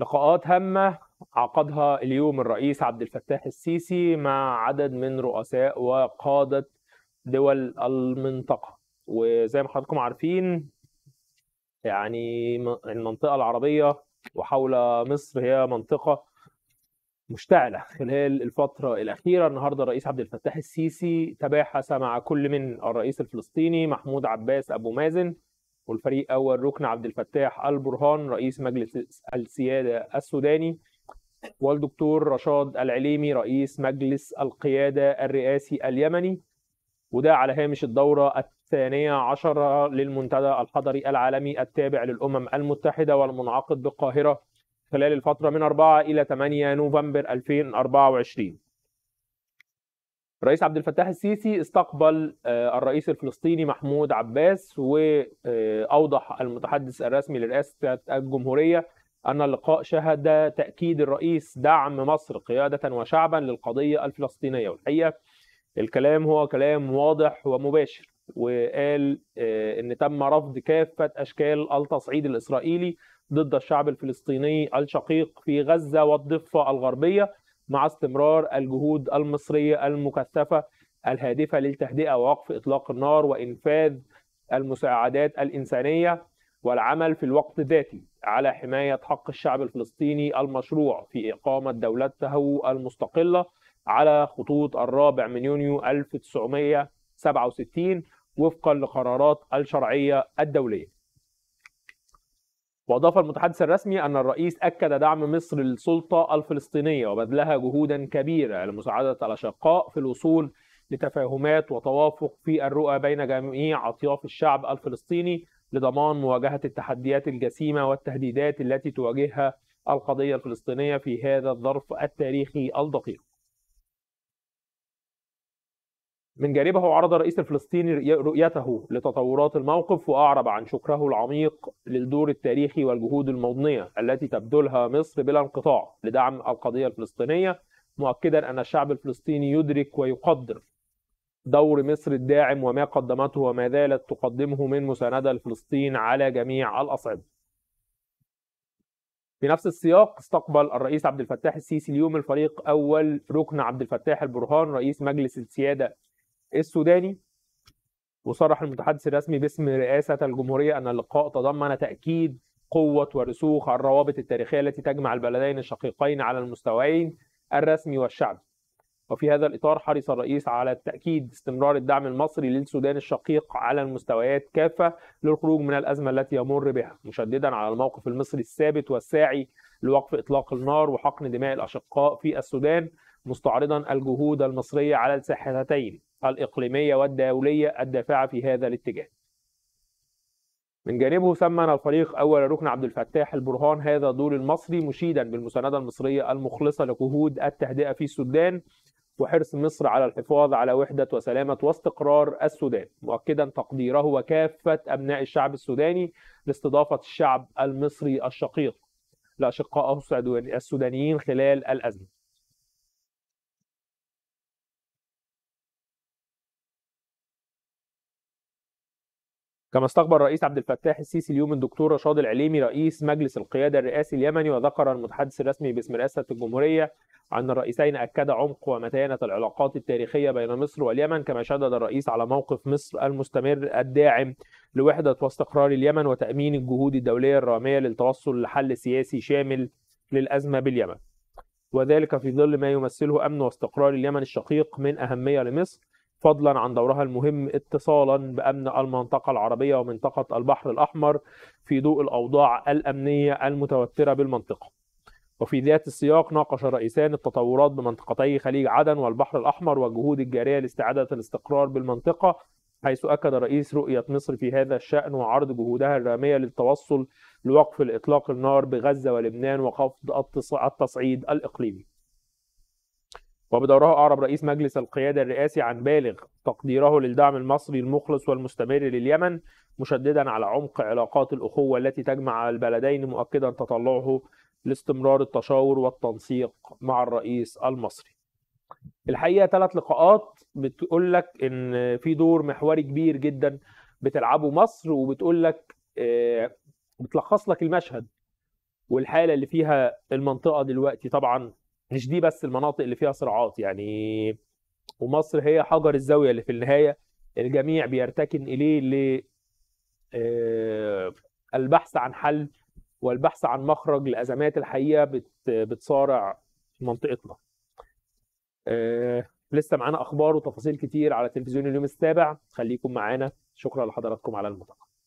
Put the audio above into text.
لقاءات هامة عقدها اليوم الرئيس عبد الفتاح السيسي مع عدد من رؤساء وقادة دول المنطقة وزي ما حضراتكم عارفين يعني المنطقة العربية وحول مصر هي منطقة مشتعلة خلال الفترة الأخيرة النهاردة الرئيس عبد الفتاح السيسي تباحث مع كل من الرئيس الفلسطيني محمود عباس أبو مازن والفريق اول ركن عبد الفتاح البرهان رئيس مجلس السياده السوداني والدكتور رشاد العليمي رئيس مجلس القياده الرئاسي اليمني وده على هامش الدوره الثانيه عشره للمنتدى الحضري العالمي التابع للامم المتحده والمنعقد بالقاهره خلال الفتره من 4 الى 8 نوفمبر 2024 الرئيس عبد الفتاح السيسي استقبل آه، الرئيس الفلسطيني محمود عباس واوضح المتحدث الرسمي لرئاسه الجمهوريه ان اللقاء شهد تاكيد الرئيس دعم مصر قياده وشعبا للقضيه الفلسطينيه والحقيقه الكلام هو كلام واضح ومباشر وقال آه، ان تم رفض كافه اشكال التصعيد الاسرائيلي ضد الشعب الفلسطيني الشقيق في غزه والضفه الغربيه مع استمرار الجهود المصرية المكثفة الهادفة للتهدئة ووقف إطلاق النار وإنفاذ المساعدات الإنسانية والعمل في الوقت ذاته على حماية حق الشعب الفلسطيني المشروع في إقامة دولته المستقلة على خطوط الرابع من يونيو 1967 وفقا لقرارات الشرعية الدولية وأضاف المتحدث الرسمي أن الرئيس أكد دعم مصر للسلطة الفلسطينية وبذلها جهودا كبيرة لمساعدة الأشقاء في الوصول لتفاهمات وتوافق في الرؤى بين جميع أطياف الشعب الفلسطيني لضمان مواجهة التحديات الجسيمة والتهديدات التي تواجهها القضية الفلسطينية في هذا الظرف التاريخي الدقيق من جانبه عرض الرئيس الفلسطيني رؤيته لتطورات الموقف وأعرب عن شكره العميق للدور التاريخي والجهود المضنية التي تبذلها مصر بلا انقطاع لدعم القضية الفلسطينية مؤكدا أن الشعب الفلسطيني يدرك ويقدر دور مصر الداعم وما قدمته وما زالت تقدمه من مساندة لفلسطين على جميع الأصعدة في نفس السياق استقبل الرئيس عبد الفتاح السيسي اليوم الفريق اول ركن عبد الفتاح البرهان رئيس مجلس السياده السوداني وصرح المتحدث الرسمي باسم رئاسة الجمهورية أن اللقاء تضمن تأكيد قوة ورسوخ الروابط التاريخية التي تجمع البلدين الشقيقين على المستويين الرسمي والشعبي وفي هذا الإطار حرص الرئيس على تأكيد استمرار الدعم المصري للسودان الشقيق على المستويات كافة للخروج من الأزمة التي يمر بها مشددا على الموقف المصري الثابت والساعي لوقف إطلاق النار وحقن دماء الأشقاء في السودان مستعرضا الجهود المصرية على الساحتين الإقليمية والدولية الدافعة في هذا الاتجاه من جانبه ثمن الفريق أول ركن عبد الفتاح البرهان هذا الدور المصري مشيدا بالمساندة المصرية المخلصة لجهود التهدئة في السودان وحرص مصر على الحفاظ على وحدة وسلامة واستقرار السودان مؤكدا تقديره وكافة أبناء الشعب السوداني لاستضافة الشعب المصري الشقيق لأشقائه السودانيين خلال الأزمة كما استقبل الرئيس عبد الفتاح السيسي اليوم الدكتور رشاد العليمي رئيس مجلس القيادة الرئاسي اليمني وذكر المتحدث الرسمي باسم رئاسة الجمهورية أن الرئيسين أكدا عمق ومتانة العلاقات التاريخية بين مصر واليمن كما شدد الرئيس على موقف مصر المستمر الداعم لوحدة واستقرار اليمن وتأمين الجهود الدولية الرامية للتوصل لحل سياسي شامل للأزمة باليمن وذلك في ظل ما يمثله أمن واستقرار اليمن الشقيق من أهمية لمصر فضلا عن دورها المهم اتصالا بامن المنطقه العربيه ومنطقه البحر الاحمر في ضوء الاوضاع الامنيه المتوتره بالمنطقه. وفي ذات السياق ناقش الرئيسان التطورات بمنطقتي خليج عدن والبحر الاحمر والجهود الجاريه لاستعاده الاستقرار بالمنطقه حيث اكد رئيس رؤيه مصر في هذا الشان وعرض جهودها الراميه للتوصل لوقف الاطلاق النار بغزه ولبنان وخفض التصعيد الاقليمي. وبدورها أعرب رئيس مجلس القيادة الرئاسي عن بالغ تقديره للدعم المصري المخلص والمستمر لليمن مشددا على عمق علاقات الأخوة التي تجمع البلدين مؤكدا تطلعه لاستمرار التشاور والتنسيق مع الرئيس المصري الحقيقة ثلاث لقاءات بتقول لك إن في دور محوري كبير جدا بتلعبه مصر وبتقول لك آه، بتلخص لك المشهد والحاله اللي فيها المنطقه دلوقتي طبعا مش دي بس المناطق اللي فيها صراعات يعني ومصر هي حجر الزاويه اللي في النهايه الجميع بيرتكن اليه ل آه، البحث عن حل والبحث عن مخرج لازمات الحقيقه بتصارع منطقتنا. آه، لسه معانا اخبار وتفاصيل كتير على تلفزيون اليوم السابع خليكم معانا شكرا لحضراتكم على المتابعه.